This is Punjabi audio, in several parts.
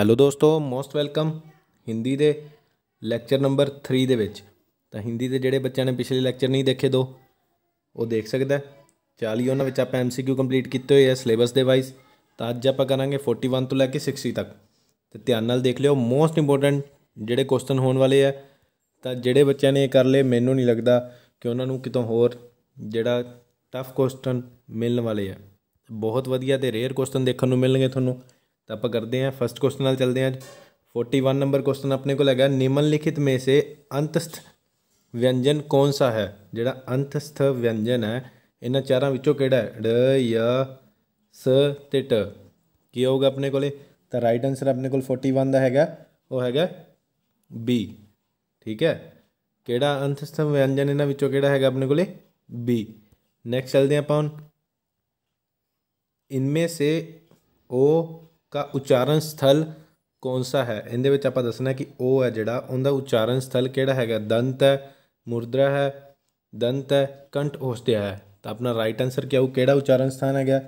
ਹੈਲੋ ਦੋਸਤੋ ਮੋਸਟ ਵੈਲਕਮ ਹਿੰਦੀ ਦੇ ਲੈਕਚਰ ਨੰਬਰ 3 ਦੇ ਵਿੱਚ ਤਾਂ ਹਿੰਦੀ ਦੇ ਜਿਹੜੇ ਬੱਚਿਆਂ ਨੇ ਪਿਛਲੇ ਲੈਕਚਰ ਨਹੀਂ ਦੇਖੇ ਦੋ ਉਹ ਦੇਖ ਸਕਦਾ 40 ਉਹਨਾਂ ਵਿੱਚ ਆਪਾਂ ਐਮਸੀਕਿਊ ਕੰਪਲੀਟ ਕੀਤੇ ਹੋਏ ਆ ਸਿਲੇਬਸ ਦੇ ਵਾਈਜ਼ ਤਾਂ ਅੱਜ ਆਪਾਂ ਕਰਾਂਗੇ 41 ਤੋਂ ਲੈ ਕੇ 60 ਤੱਕ ਤੇ ਧਿਆਨ ਨਾਲ ਦੇਖ ਲਿਓ ਮੋਸਟ ਇੰਪੋਰਟੈਂਟ ਜਿਹੜੇ ਕੁਐਸਚਨ ਹੋਣ ਵਾਲੇ ਆ ਤਾਂ ਜਿਹੜੇ ਬੱਚਿਆਂ ਨੇ ਇਹ ਕਰ ਲਏ ਮੈਨੂੰ ਨਹੀਂ ਲੱਗਦਾ ਕਿ ਉਹਨਾਂ ਨੂੰ ਕਿਤੋਂ ਹੋਰ ਜਿਹੜਾ ਟਫ ਕੁਐਸਚਨ ਮਿਲਣ ਵਾਲੇ ਆ ਬਹੁਤ ਵਧੀਆ ਤੇ ਰੇਅਰ ਕੁਐਸਚਨ ਦੇਖਣ ਨੂੰ ਮਿਲਣਗੇ ਤੁਹਾਨੂੰ ਤਾਂ ਆਪਾਂ ਕਰਦੇ ਹਾਂ ਫਰਸਟ ਕੁਐਸਚਨ ਨਾਲ ਚੱਲਦੇ ਹਾਂ ਅੱਜ 41 ਨੰਬਰ ਕੁਐਸਚਨ ਆਪਣੇ ਕੋਲ ਹੈਗਾ ਨਿਮਨ ਲਿਖਿਤ ਮੇ ਸੇ ਅੰਤਸਥ ਵਿਅੰਜਨ ਕੌਣ ਸਾ ਹੈ ਜਿਹੜਾ ਅੰਤਸਥ ਵਿਅੰਜਨ ਹੈ ਇਹਨਾਂ ਚਾਰਾਂ ਵਿੱਚੋਂ ਕਿਹੜਾ ਹੈ ੜ ਯ ਸ ਤੇ ਟ ਕੀ ਹੋਊਗਾ ਆਪਣੇ ਕੋਲੇ ਤਾਂ ਰਾਈਟ ਆਨਸਰ ਆਪਣੇ ਕੋਲ 41 ਦਾ ਹੈਗਾ ਉਹ ਹੈਗਾ ਬੀ ਠੀਕ ਹੈ ਕਿਹੜਾ ਅੰਤਸਥ ਵਿਅੰਜਨ ਇਹਨਾਂ ਵਿੱਚੋਂ ਕਿਹੜਾ ਹੈਗਾ ਆਪਣੇ ਕੋਲੇ ਬੀ ਨੈਕਸਟ ਚਲਦੇ ਆਪਾਂ ਹੁਣ ਇਨਮੇ ਸੇ ओ ਕਾ ਉਚਾਰਨ ਸਥਲ ਕੌਣ ਸਾ ਹੈ ਇਹਦੇ ਵਿੱਚ ਆਪਾਂ ਦੱਸਣਾ ਕਿ ਉਹ ਹੈ ਜਿਹੜਾ ਉਹਦਾ ਉਚਾਰਨ ਸਥਲ ਕਿਹੜਾ ਹੈਗਾ ਦੰਤ ਹੈ ਮੁਰਦਰਾ ਹੈ ਦੰਤ ਹੈ ਕੰਠ ਹੋਸਤਿਆ ਹੈ ਤਾਂ ਆਪਣਾ ਰਾਈਟ ਆਨਸਰ ਕੀ ਆਊ ਕਿਹੜਾ ਉਚਾਰਨ ਸਥਾਨ ਹੈਗਾ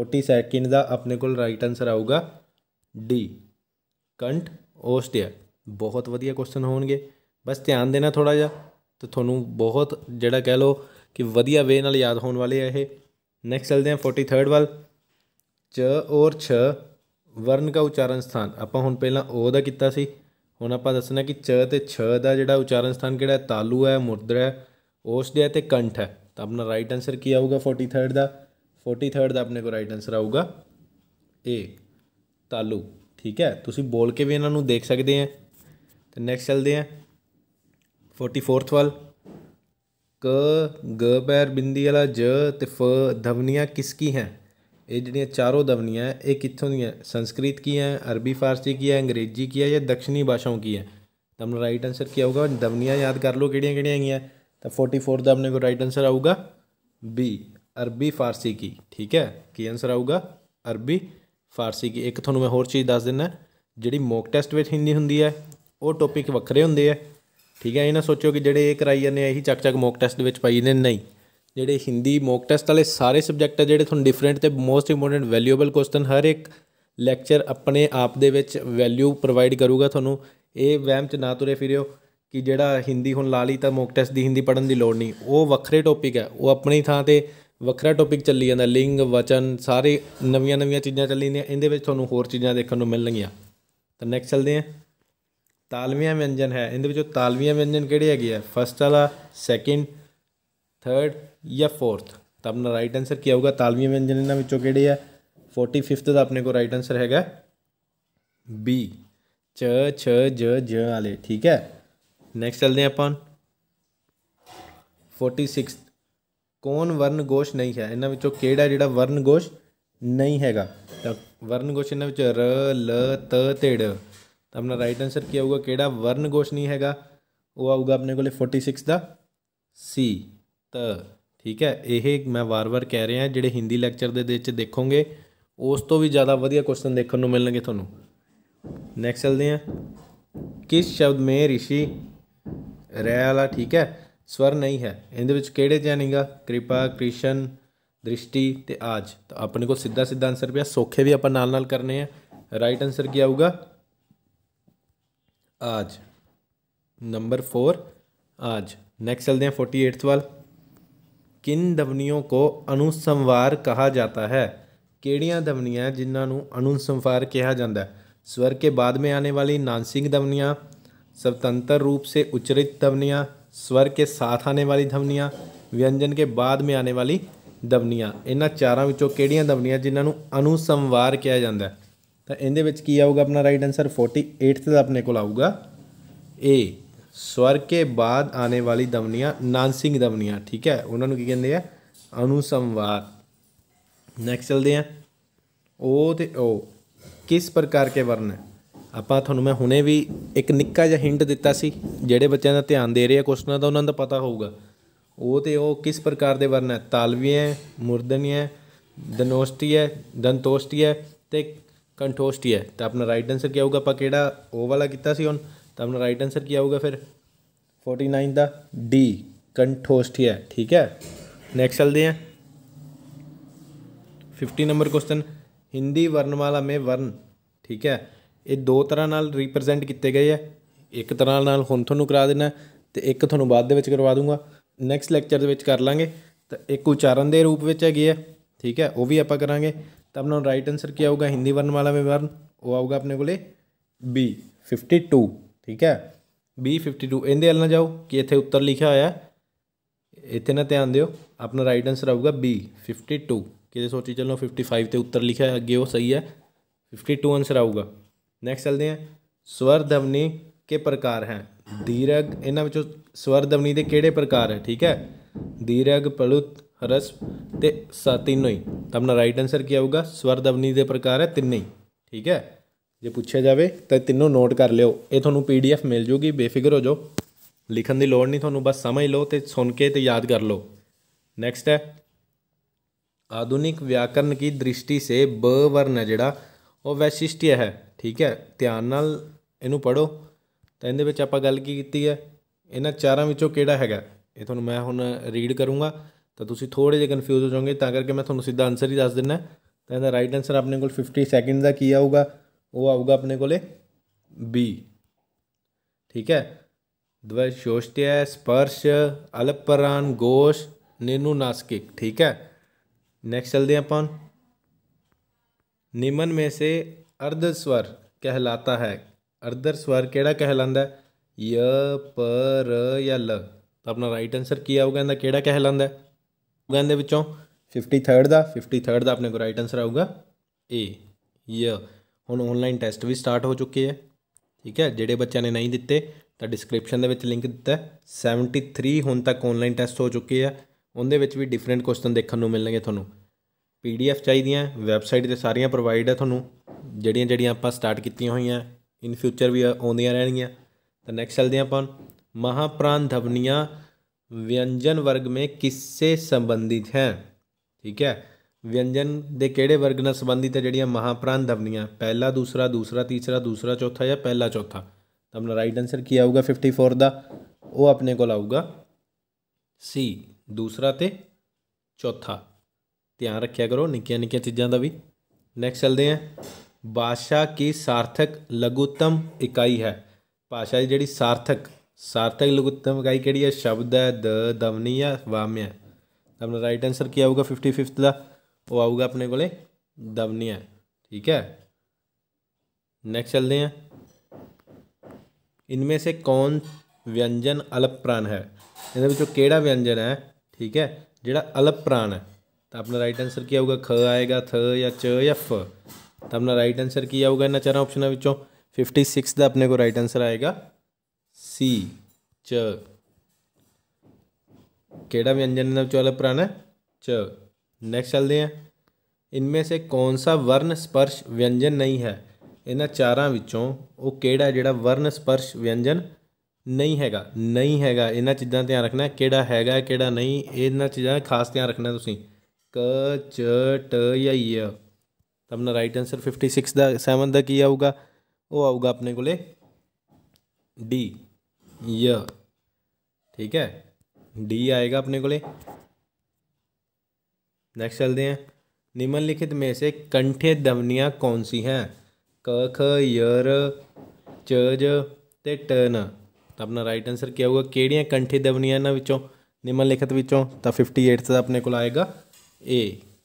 40 ਸੈਕਿੰਡ ਦਾ ਆਪਣੇ ਕੋਲ ਰਾਈਟ ਆਨਸਰ ਆਊਗਾ ਡੀ ਕੰਠ ਹੋਸਤਿਆ ਬਹੁਤ ਵਧੀਆ ਕੁਐਸਚਨ ਹੋਣਗੇ ਬਸ ਧਿਆਨ ਦੇਣਾ ਥੋੜਾ ਜਿਹਾ ਤੇ ਤੁਹਾਨੂੰ ਬਹੁਤ ਜਿਹੜਾ ਕਹਿ ਲਓ ਕਿ ਵਧੀਆ ਵੇ ਨਾਲ ਯਾਦ ਹੋਣ ਵਾਲੇ ਆ ਇਹ ਨੈਕਸਟ ਚੱਲਦੇ ਆ 43 ਵੱਲ ਚ ਔਰ 6 ਵਰਨ ਦਾ ਉਚਾਰਨ ਸਥਾਨ ਆਪਾਂ ਹੁਣ ਪਹਿਲਾਂ ਓ ਦਾ ਕੀਤਾ ਸੀ ਹੁਣ ਆਪਾਂ ਦੱਸਣਾ ਕਿ ਚ ਤੇ ਛ ਦਾ ਜਿਹੜਾ ਉਚਾਰਨ ਸਥਾਨ ਕਿਹੜਾ ਹੈ ਤਾਲੂ ਹੈ ਮੁਰਦਰਾ ਹੈ ਉਸ ਹੈ ਤੇ ਕੰਠ ਹੈ ਤਾਂ ਆਪਣਾ ਰਾਈਟ ਆਨਸਰ ਕੀ ਆਊਗਾ 43 ਦਾ 43 ਦਾ ਆਪਣੇ ਕੋ ਰਾਈਟ ਆਨਸਰ ਆਊਗਾ ਏ ਤਾਲੂ ਠੀਕ ਹੈ ਤੁਸੀਂ ਬੋਲ ਕੇ ਵੀ ਇਹਨਾਂ ਨੂੰ ਦੇਖ ਸਕਦੇ ਆ ਤੇ ਨੈਕਸਟ ਚੱਲਦੇ ਆ 44th ਵਾਲ ਕ ਗ ਪੈਰ ਬਿੰਦੀ ਵਾਲਾ ਜ ਤੇ ਫ ਧਵਨੀਆਂ ਕਿਸ ਕੀ ਹੈ ਇਹ ਜਿਹੜੀਆਂ ਚਾਰੋਂ ਦਵਨੀਆਂ ਇਹ ਕਿੱਥੋਂ ਦੀਆਂ ਸੰਸਕ੍ਰਿਤ ਕੀ ਹੈ ਅਰਬੀ ਫਾਰਸੀ ਕੀ ਹੈ ਅੰਗਰੇਜ਼ੀ ਕੀ ਹੈ ਜਾਂ ਦੱਖਣੀ ਭਾਸ਼ਾਵਾਂ ਕੀ ਹੈ ਤਾਂ ਆਪਣਾ ਰਾਈਟ ਆਨਸਰ ਕੀ ਆਊਗਾ ਦਵਨੀਆਂ ਯਾਦ ਕਰ ਲਓ ਕਿਹੜੀਆਂ ਕਿਹੜੀਆਂ ਹੈਗੀਆਂ ਤਾਂ 44 ਦਾ ਆਪਣੇ ਕੋਲ ਰਾਈਟ ਆਨਸਰ ਆਊਗਾ ਬੀ ਅਰਬੀ ਫਾਰਸੀ ਕੀ ਠੀਕ ਹੈ ਕੀ ਆਨਸਰ ਆਊਗਾ ਅਰਬੀ ਫਾਰਸੀ ਕੀ ਇੱਕ ਤੁਹਾਨੂੰ ਮੈਂ ਹੋਰ ਚੀਜ਼ ਦੱਸ ਦਿੰਦਾ ਜਿਹੜੀ ਮੌਕ ਟੈਸਟ ਵਿੱਚ ਹਿੰਦੀ ਹੁੰਦੀ ਹੈ ਉਹ ਟੌਪਿਕ ਵੱਖਰੇ ਹੁੰਦੇ ਆ ਠੀਕ ਹੈ ਇਹ ਨਾ ਸੋਚੋ ਕਿ ਜਿਹੜੇ ਇਹ ਕਰਾਈ ਜਾਂਦੇ ਆ ਇਹੀ ਚੱਕ ਚੱਕ ਮੌਕ ਟੈਸਟ ਵਿੱਚ ਪਾਈ ਜਾਂਦੇ ਨਹੀਂ ਜਿਹੜੇ ਹਿੰਦੀ ਮੌਕ ਟੈਸਟ ਵਾਲੇ ਸਾਰੇ ਸਬਜੈਕਟ ਆ ਜਿਹੜੇ ਤੁਹਾਨੂੰ ਡਿਫਰੈਂਟ ਤੇ ਮੋਸਟ ਇੰਪੋਰਟੈਂਟ ਵੈਲਿਊਏਬਲ ਕੁਐਸਚਨ ਹਰ ਇੱਕ ਲੈਕਚਰ ਆਪਣੇ ਆਪ ਦੇ ਵਿੱਚ ਵੈਲਿਊ ਪ੍ਰੋਵਾਈਡ ਕਰੂਗਾ ਤੁਹਾਨੂੰ ਇਹ ਵਹਿਮ ਚ ਨਾ ਤੁਰੇ ਫਿਰਿਓ ਕਿ ਜਿਹੜਾ ਹਿੰਦੀ ਹੁਣ ਲਾ ਲਈ ਤਾਂ ਮੌਕ ਟੈਸਟ ਦੀ ਹਿੰਦੀ ਪੜਨ ਦੀ ਲੋੜ ਨਹੀਂ ਉਹ ਵੱਖਰੇ ਟੌਪਿਕ ਹੈ ਉਹ ਆਪਣੀ ਥਾਂ ਤੇ ਵੱਖਰਾ ਟੌਪਿਕ ਚੱਲੀ ਜਾਂਦਾ ਲਿੰਗ ਵਚਨ ਸਾਰੇ ਨਵੀਆਂ ਨਵੀਆਂ ਚੀਜ਼ਾਂ ਚੱਲੀ ਨੇ ਇਹਦੇ ਵਿੱਚ ਤੁਹਾਨੂੰ ਹੋਰ ਚੀਜ਼ਾਂ ਦੇਖਣ ਨੂੰ ਮਿਲਣਗੀਆਂ ਤਾਂ ਨੈਕਸਟ ਚੱਲਦੇ ਹਾਂ ਤਾਲਵੀਆਂ ਵਿਅੰਜਨ ਹੈ ਇਹਦੇ ਵਿੱਚੋਂ ਤਾਲਵੀਆਂ ਵਿਅੰਜਨ ਕਿਹੜੇ ਹੈਗੇ ਆ ਫਸਟ ਵਾਲਾ ਸੈਕਿੰਡ थर्ड या फोर्थ तो अपना राइट आंसर क्या होगा तालमी व्यंजन इन्होंने केड़े फोर्टी फिफ्थ का अपने को राइट आंसर है बी च छ ज ज आले ठीक है नैक्सट चलते हैं अपन फोर्टी सिक्स कौन वर्ण गोश नहीं है इन्होंने कि जोड़ा वर्ण गोश नहीं है तो वर्ण गोश इन र ल त तेड़ तो अपना राइट आंसर क्या होगा कि वर्ण गोश नहीं है वह आऊगा अपने को फोर्टी सिक्स का सी ਤ ਠੀਕ ਹੈ ਇਹ ਮੈਂ ਵਾਰ-ਵਾਰ ਕਹਿ ਰਿਹਾ ਜਿਹੜੇ ਹਿੰਦੀ ਲੈਕਚਰ ਦੇ ਵਿੱਚ ਦੇਖੋਗੇ ਉਸ ਤੋਂ ਵੀ ਜ਼ਿਆਦਾ ਵਧੀਆ ਕੁਐਸਚਨ ਦੇਖਣ ਨੂੰ ਮਿਲਣਗੇ ਤੁਹਾਨੂੰ ਨੈਕਸਟ ਚਲਦੇ ਹਾਂ ਕਿਸ ਸ਼ਬਦ ਮੇ ਰਿਸ਼ੀ ਰਹਿ ਵਾਲਾ ਠੀਕ ਹੈ ਸਵਰ ਨਹੀਂ ਹੈ ਇਹਦੇ ਵਿੱਚ ਕਿਹੜੇ ਜਾਣੀਗਾ ਕਿਰਪਾ ਕ੍ਰਿਸ਼ਨ ਦ੍ਰਿਸ਼ਟੀ ਤੇ ਆਜ ਤਾਂ ਆਪਣੇ ਕੋਲ ਸਿੱਧਾ ਸਿੱਧਾ ਆਨਸਰ ਪਿਆ ਸੋਖੇ ਵੀ ਆਪਾਂ ਨਾਲ ਨਾਲ ਕਰਨੇ ਆ ਰਾਈਟ ਆਨਸਰ ਕੀ ਆਊਗਾ ਆਜ ਨੰਬਰ 4 ਆਜ ਨੈਕਸਟ ਚਲਦੇ ਹਾਂ 48th ਵਾਲਾ ਕਿਨ ਦਵਨੀਆਂ ਕੋ ਅਨੁਸੰਵਾਰ ਕਹਾ ਜਾਤਾ ਹੈ ਕਿਹੜੀਆਂ ਦਵਨੀਆਂ ਜਿਨ੍ਹਾਂ ਨੂੰ ਅਨੁਸੰਵਾਰ ਕਿਹਾ ਜਾਂਦਾ ਹੈ स्वर के बाद में आने वाली नानसिंग धमनियाँ स्वतंत्र रूप से उच्चरित धमनियाँ स्वर के साथ आने वाली धमनियाँ व्यंजन के बाद में आने वाली ਦਵਨੀਆਂ ਇਹਨਾਂ ਚਾਰਾਂ ਵਿੱਚੋਂ ਕਿਹੜੀਆਂ ਦਵਨੀਆਂ ਜਿਨ੍ਹਾਂ ਨੂੰ ਅਨੁਸੰਵਾਰ ਕਿਹਾ ਜਾਂਦਾ ਤਾਂ ਇਹਦੇ ਵਿੱਚ ਕੀ ਆਊਗਾ ਆਪਣਾ ਰਾਈਟ ਆਨਸਰ 48th ਦਾ ਆਪਣੇ ਕੋਲ ਆਊਗਾ ਏ ਕੇ ਬਾਅਦ ਆਨੇ ਵਾਲੀ ਦਵਨੀਆਂ ਨਾਨ ਸਿੰਘ ਦਵਨੀਆਂ ਠੀਕ ਹੈ ਉਹਨਾਂ ਨੂੰ ਕੀ ਕਹਿੰਦੇ ਆ ਅਨੁਸੰਵਾਦ ਨੈਕਸਟ ਚਲਦੇ ਆ ਉਹ ਤੇ ਉਹ ਕਿਸ ਪ੍ਰਕਾਰ ਕੇ ਵਰਨ ਹੈ ਆਪਾਂ ਤੁਹਾਨੂੰ ਮੈਂ ਹੁਣੇ ਵੀ ਇੱਕ ਨਿੱਕਾ ਜਿਹਾ ਹਿੰਟ ਦਿੱਤਾ ਸੀ ਜਿਹੜੇ ਬੱਚਿਆਂ ਦਾ ਧਿਆਨ ਦੇ ਰਹੇ ਆ ਕੁਸਚਨਾਂ ਦਾ ਉਹਨਾਂ ਦਾ ਪਤਾ ਹੋਊਗਾ ਉਹ ਤੇ ਉਹ ਕਿਸ ਪ੍ਰਕਾਰ ਦੇ ਵਰਨ ਹੈ ਤਾਲਵੀ ਹੈ ਹੈ ਦਨੋਸਟੀ ਹੈ ਦੰਤੋਸਟੀ ਹੈ ਤੇ ਹੈ ਤਾਂ ਆਪਣਾ ਰਾਈਟ ਆਨਸਰ ਕੀ ਹੋਊਗਾ ਆਪਾਂ ਕਿਹੜਾ ਉਹ ਵਾਲਾ ਕੀਤਾ ਸੀ ਹੁਣ ਤਾਂ ਆਪਣਾ ਰਾਈਟ ਆਨਸਰ ਕੀ ਆਊਗਾ ਫਿਰ 49 ਦਾ ਡੀ डी ਠੀਕ ਹੈ ਨੈਕਸਟ ਚਲਦੇ ਆ 50 ਨੰਬਰ ਕੁਐਸਚਨ ਹਿੰਦੀ ਵਰਨਮਾਲਾ ਮੇ ਵਰਨ ਠੀਕ ਹੈ ਇਹ ਦੋ ਤਰ੍ਹਾਂ ਨਾਲ ਰਿਪਰੈਜ਼ੈਂਟ ਕੀਤੇ ਗਏ ਆ ਇੱਕ ਤਰ੍ਹਾਂ ਨਾਲ ਹੁਣ ਤੁਹਾਨੂੰ ਕਰਾ ਦੇਣਾ ਤੇ ਇੱਕ ਤੁਹਾਨੂੰ ਬਾਅਦ ਦੇ ਵਿੱਚ ਕਰਵਾ ਦੂੰਗਾ ਨੈਕਸਟ ਲੈਕਚਰ ਦੇ ਵਿੱਚ ਕਰ ਲਾਂਗੇ ਤਾਂ ਇੱਕ ਉਚਾਰਨ ਦੇ ਰੂਪ ਵਿੱਚ ਹੈਗੇ ਆ ਠੀਕ ਹੈ ਉਹ ਵੀ ਆਪਾਂ ਕਰਾਂਗੇ ਤਾਂ ਆਪਣਾ ਰਾਈਟ ਆਨਸਰ ਕੀ ਆਊਗਾ ਹਿੰਦੀ ਵਰਨਮਾਲਾ ਮੇ ਵਰਨ ਉਹ ਆਊਗਾ ਆਪਣੇ ਕੋਲੇ ਬੀ 52 ਠੀਕ ਹੈ B52 ਇਹਦੇ ਵੱਲ ਨਾ ਜਾਓ ਕਿ ਇੱਥੇ ਉੱਤਰ ਲਿਖਿਆ ਹੋਇਆ ਇੱਥੇ ਨਾ ਧਿਆਨ ਦਿਓ ਆਪਣਾ ਰਾਈਟ ਆਨਸਰ ਆਊਗਾ B 52 ਕਿਤੇ ਸੋਚੀ ਚੱਲੋ 55 ਤੇ ਉੱਤਰ ਲਿਖਿਆ ਅੱਗੇ ਉਹ ਸਹੀ ਹੈ 52 ਆਨਸਰ ਆਊਗਾ ਨੈਕਸਟ ਚਲਦੇ ਹਾਂ ਸਵਰ ਧਵਨੀ ਕੇ ਪ੍ਰਕਾਰ ਹੈ ਦੀਰਗ ਇਹਨਾਂ ਵਿੱਚੋਂ ਸਵਰ ਧਵਨੀ ਦੇ ਕਿਹੜੇ ਪ੍ਰਕਾਰ ਹੈ ਠੀਕ ਹੈ ਦੀਰਗ ਪਲੁਤ ਹਰਸ ਤੇ ਸਾ ਤਿੰਨੋਂ ਹੀ ਤਾਂ ਆਪਣਾ ਰਾਈਟ ਆਨਸਰ ਕੀ ਆਊਗਾ ਸਵਰ ਧਵਨੀ ਦੇ ਪ੍ਰਕਾਰ ਹੈ ਤਿੰਨੇ ਹੀ ਠੀਕ ਹੈ ਜੇ ਪੁੱਛਿਆ ਜਾਵੇ ਤਾਂ ਤਿੰਨੋਂ ਨੋਟ ਕਰ ਲਿਓ ਇਹ ਤੁਹਾਨੂੰ ਪੀਡੀਐਫ ਮਿਲ ਜੂਗੀ ਬੇਫਿਕਰ ਹੋ ਜਾਓ ਲਿਖਣ ਦੀ ਲੋੜ ਨਹੀਂ ਤੁਹਾਨੂੰ ਬਸ ਸਮਝ ਲਓ ਤੇ ਸੁਣ ਕੇ ਤੇ ਯਾਦ ਕਰ ਲਓ ਨੈਕਸਟ ਹੈ ਆਧੁਨਿਕ ਵਿਆਕਰਨ ਕੀ ਦ੍ਰਿਸ਼ਟੀ ਸੇ ਬ ਵਰਨ ਜਿਹੜਾ ਉਹ ਵੈਸ਼ਿਸ਼ਟਿਆ ਹੈ ਠੀਕ ਹੈ ਧਿਆਨ ਨਾਲ ਇਹਨੂੰ ਪੜੋ ਤਾਂ ਇਹਦੇ ਵਿੱਚ ਆਪਾਂ ਗੱਲ ਕੀ ਕੀਤੀ ਹੈ ਇਹਨਾਂ ਚਾਰਾਂ ਵਿੱਚੋਂ ਕਿਹੜਾ ਹੈਗਾ ਇਹ ਤੁਹਾਨੂੰ ਮੈਂ ਹੁਣ ਰੀਡ ਕਰੂੰਗਾ ਤਾਂ ਤੁਸੀਂ ਥੋੜੇ ਜਿਹਾ ਕਨਫਿਊਜ਼ ਹੋ ਜਾਓਗੇ ਤਾਂ ਕਰਕੇ ਮੈਂ ਤੁਹਾਨੂੰ ਸਿੱਧਾ ਆਨਸਰ ਹੀ ਦੱਸ ਦਿੰਨਾ ਤਾਂ ਇਹਦਾ ਰਾਈਟ ਆਨਸਰ ਆਪਣੇ ਕੋਲ 50 ਸੈਕਿੰਡ ਦਾ ਕੀ ਆਊਗਾ ਉਹ ਆਊਗਾ ਆਪਣੇ ਕੋਲੇ b ਠੀਕ ਹੈ ਦਵੈ ਸ਼ੋਸ਼ਟਿਆ ਸਪਰਸ਼ ਅਲਪਰਾਨ ਗੋਸ਼ ਨੇਨੂ ਨਾਸਕਿਕ ਠੀਕ ਹੈ ਨੈਕਸਟ ਚਲਦੇ हैं अपन निम्न में से अर्ध स्वर कहलाता ਹੈ अर्ध ਸਵਰ ਕਿਹੜਾ कहलांदा है ਯ ਪ ਰ ਯ ਲ ਤਾਂ ਆਪਣਾ ਰਾਈਟ ਆਨਸਰ ਕੀ ਆਊਗਾ ਇਹਦਾ ਕਿਹੜਾ ਕਹਿਲਾਂਦਾ ਹੈ ਆਊਗਾ ਦੇ ਵਿੱਚੋਂ 53 ਦਾ 53 ਦਾ ਆਪਣੇ ਕੋਲ ਰਾਈਟ ਆਨਸਰ ਆਊਗਾ ਏ ਯ ਹੁਣ ਆਨਲਾਈਨ ਟੈਸਟ ਵੀ ਸਟਾਰਟ ਹੋ ਚੁੱਕੇ ਆ ਠੀਕ ਹੈ ਜਿਹੜੇ ਬੱਚਿਆਂ ਨੇ ਨਹੀਂ ਦਿੱਤੇ ਤਾਂ ਡਿਸਕ੍ਰਿਪਸ਼ਨ ਦੇ ਵਿੱਚ ਲਿੰਕ ਦਿੱਤਾ 73 ਹੁਣ ਤੱਕ ਆਨਲਾਈਨ ਟੈਸਟ ਹੋ ਚੁੱਕੇ ਆ ਉਹਦੇ ਵਿੱਚ ਵੀ ਡਿਫਰੈਂਟ ਕੁਐਸਚਨ ਦੇਖਣ ਨੂੰ ਮਿਲਣਗੇ ਤੁਹਾਨੂੰ ਪੀਡੀਐਫ ਚਾਹੀਦੀਆਂ ਵੈਬਸਾਈਟ ਤੇ ਸਾਰੀਆਂ ਪ੍ਰੋਵਾਈਡ ਆ ਤੁਹਾਨੂੰ ਜਿਹੜੀਆਂ ਜਿਹੜੀਆਂ ਆਪਾਂ ਸਟਾਰਟ ਕੀਤੀਆਂ ਹੋਈਆਂ ਇਨ ਫਿਊਚਰ ਵੀ ਆਉਂਦੀਆਂ ਰਹਿਣਗੀਆਂ ਤਾਂ ਨੈਕਸਟ ਚਲਦੇ ਆਪਾਂ ਮਹਾਪ੍ਰਾਨ ਧਵਨੀਆਂ ਵਿਅੰਜਨ ਵਰਗ ਮੇ ਕਿਸ ਸੇ ਸੰਬੰਧਿਤ ਹੈ ਠੀਕ ਹੈ ਵਿਅੰਜਨ ਦੇ ਕਿਹੜੇ ਵਰਗ ਨਾਲ ਸੰਬੰਧਿਤ ਹੈ ਜਿਹੜੀਆਂ ਮਹਾਪ੍ਰਾਨ ਧਵਨੀਆਂ ਪਹਿਲਾ ਦੂਸਰਾ ਦੂਸਰਾ ਤੀਸਰਾ ਦੂਸਰਾ ਚੌਥਾ ਜਾਂ ਪਹਿਲਾ ਚੌਥਾ ਤਾਂ ਆਪਣਾ ਰਾਈਟ ਆਨਸਰ ਕੀ ਆਊਗਾ 54 ਦਾ ਉਹ ਆਪਣੇ ਕੋਲ ਆਊਗਾ ਸੀ ਦੂਸਰਾ ਤੇ ਚੌਥਾ ਧਿਆਨ ਰੱਖਿਆ ਕਰੋ ਨਿੱਕੀਆਂ ਨਿੱਕੀਆਂ ਚੀਜ਼ਾਂ ਦਾ ਵੀ ਨੈਕਸਟ ਚੱਲਦੇ ਹਾਂ ਬਾਸ਼ਾ ਕੀ ਸਾਰਥਕ ਲਘੂਤਮ ਇਕਾਈ ਹੈ ਭਾਸ਼ਾ ਦੀ ਜਿਹੜੀ ਸਾਰਥਕ ਸਾਰਥਕ ਲਘੂਤਮ ਇਕਾਈ ਕਿਹੜੀ ਹੈ ਸ਼ਬਦ ਹੈ ਦ ਦਵਨੀ ਵਾਮਿਆ ਤਾਂ ਆਪਣਾ ਰਾਈਟ ਆਨਸਰ ਕੀ ਆਊਗਾ 55 ਦਾ वो आऊगा अपने को दबनिया ठीक है नेक्स्ट चलते हैं इनमें से कौन व्यंजन अलप प्राण है इन कि व्यंजन है ठीक है जोड़ा अलप प्राण है तो अपना राइट आंसर की आऊगा ख आएगा थ या च या फ तो अपना राइट आंसर की आऊगा इन्होंने चार ऑप्शन फिफ्टी सिक्स का अपने को राइट आंसर आएगा सी च कि व्यंजन अलप प्राण है च नेक्स्ट चलते हैं ਇਨਮੇ ਸੇ ਕੌਨ ਸਾ ਵਰਨ ਸਪਰਸ਼ ਵਿਅੰਜਨ ਨਹੀਂ ਹੈ ਇਹਨਾਂ ਚਾਰਾਂ ਵਿੱਚੋਂ ਉਹ ਕਿਹੜਾ ਜਿਹੜਾ ਵਰਨ ਸਪਰਸ਼ ਵਿਅੰਜਨ ਨਹੀਂ ਹੈਗਾ ਨਹੀਂ ਹੈਗਾ ਇਹਨਾਂ ਚੀਜ਼ਾਂ ਧਿਆਨ ਰੱਖਣਾ ਕਿਹੜਾ ਹੈਗਾ ਕਿਹੜਾ ਨਹੀਂ ਇਹਨਾਂ ਚੀਜ਼ਾਂ ਖਾਸ ਧਿਆਨ ਰੱਖਣਾ ਤੁਸੀਂ ਕ ਚ ਟ ਜਾਂ ਈ ਆਪਣਾ ਰਾਈਟ ਆਨਸਰ 56 ਦਾ 7 ਦਾ ਕੀ ਆਊਗਾ ਉਹ ਆਊਗਾ ਆਪਣੇ ਕੋਲੇ ਡੀ ਯ ਠੀਕ ਹੈ ਡੀ ਆਏਗਾ ਆਪਣੇ ਕੋਲੇ नेक्स्ट चलते हैं निम्नलिखित में से कंठे दवनियाँ कौन सी हैं क ख यर च ज ਤੇ ਟਰਨ ਤਾਂ ਆਪਣਾ ਰਾਈਟ ਆਨਸਰ ਕੀ ਹੋਊਗਾ ਕਿਹੜੀਆਂ ਕੰਠੇ ਦਵਨੀਆਂ ਇਹਨਾਂ ਵਿੱਚੋਂ ਨਿਮਨਲਿਖਤ ਵਿੱਚੋਂ ਤਾਂ 58 ਦਾ ਆਪਣੇ ਕੋਲ ਆਏਗਾ ਏ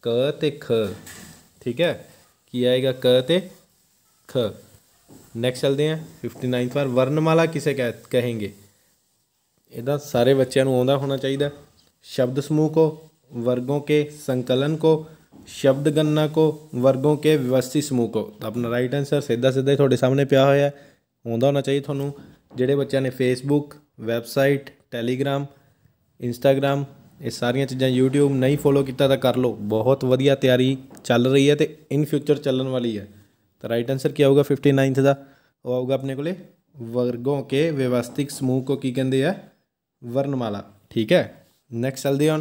ਕ ਤੇ ਖ ਠੀਕ ਹੈ ਕੀ ਆਏਗਾ ਕ ਤੇ ਖ नेक्स्ट चलते हैं फिफ्टी नाइन्थ बार वर्णमाला किसे कह कहेंगे ਇਹਦਾ ਸਾਰੇ ਬੱਚਿਆਂ ਨੂੰ ਆਉਂਦਾ ਹੋਣਾ ਚਾਹੀਦਾ ਸ਼ਬਦ ਸਮੂਹ ਕੋ वर्गों के संकलन को शब्द गणना को वर्गों के ਵਿਵਸਥਿਤ ਸਮੂਹ ਕੋ ਤਾਂ ਆਪਣਾ ਰਾਈਟ ਆਨਸਰ ਸਿੱਧਾ ਸਿੱਧਾ ਹੀ ਤੁਹਾਡੇ ਸਾਹਮਣੇ ਪਿਆ ਹੋਇਆ ਹੈ ਹੋਣਾ ਚਾਹੀਦਾ ਤੁਹਾਨੂੰ ਜਿਹੜੇ ਬੱਚਿਆਂ ਨੇ ਫੇਸਬੁੱਕ ਵੈਬਸਾਈਟ ਟੈਲੀਗ੍ਰਾਮ ਇੰਸਟਾਗ੍ਰਾਮ ਇਹ ਸਾਰੀਆਂ ਚੀਜ਼ਾਂ YouTube ਨਹੀਂ ਫੋਲੋ ਕੀਤਾ ਤਾਂ ਕਰ ਲਓ ਬਹੁਤ ਵਧੀਆ ਤਿਆਰੀ ਚੱਲ ਰਹੀ ਹੈ ਤੇ ਇਨ ਫਿਊਚਰ ਚੱਲਣ ਵਾਲੀ ਹੈ ਤਾਂ ਰਾਈਟ ਆਨਸਰ ਕੀ ਆਊਗਾ 59th ਦਾ ਉਹ ਆਊਗਾ ਆਪਣੇ ਕੋਲੇ ਵਰਗੋਂ ਕੇ ਵਿਵਸਥਿਕ ਸਮੂਹ ਕੋ ਕੀ ਕਹਿੰਦੇ ਆ ਵਰਨਮਾਲਾ ਠੀਕ ਹੈ ਨੈਕਸਟ ਚਲਦੇ ਹਾਂ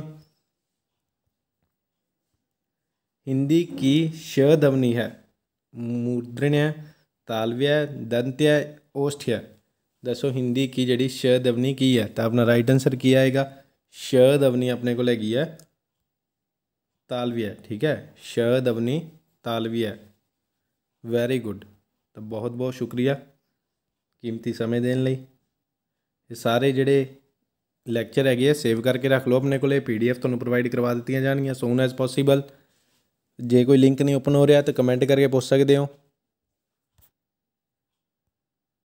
हिंदी की श ध्वनि है मूर्धन्य तालव्य दंत्य ओष्ठ है ਦੱਸੋ ਹਿੰਦੀ ਕੀ ਜਿਹੜੀ ਸ਼ ਦਵਨੀ ਕੀ ਹੈ ਤਾਂ ਆਪਣਾ ਰਾਈਟ ਆਨਸਰ ਕੀ ਆਏਗਾ ਸ਼ ਦਵਨੀ ਆਪਣੇ ਕੋਲ ਹੈਗੀ ਹੈ ਤਾਲਵੀ ਹੈ ਠੀਕ ਹੈ ਸ਼ ਦਵਨੀ ਤਾਲਵੀ ਹੈ ਵੈਰੀ ਗੁੱਡ ਤਾਂ ਬਹੁਤ ਬਹੁਤ ਸ਼ੁਕਰੀਆ ਕੀਮਤੀ ਸਮੇਂ ਦੇਣ ਲਈ ਇਹ ਸਾਰੇ ਜਿਹੜੇ ਲੈਕਚਰ ਹੈਗੇ ਆ ਸੇਵ ਕਰਕੇ ਰੱਖ ਲਓ ਆਪਣੇ ਕੋਲੇ ਪੀਡੀਐਫ ਤੁਹਾਨੂੰ ਪ੍ਰੋਵਾਈਡ ਕਰਵਾ ਦਿੱਤੀਆਂ ਜਾਣਗੀਆਂ ਸੋਨ ਐਜ਼ ਪੋਸੀਬਲ ਜੇ ਕੋਈ ਲਿੰਕ ਨਹੀਂ ਓਪਨ ਹੋ ਰਿਹਾ ਤਾਂ ਕਮੈਂਟ ਕਰਕੇ ਪੁੱਛ ਸਕਦੇ ਹੋ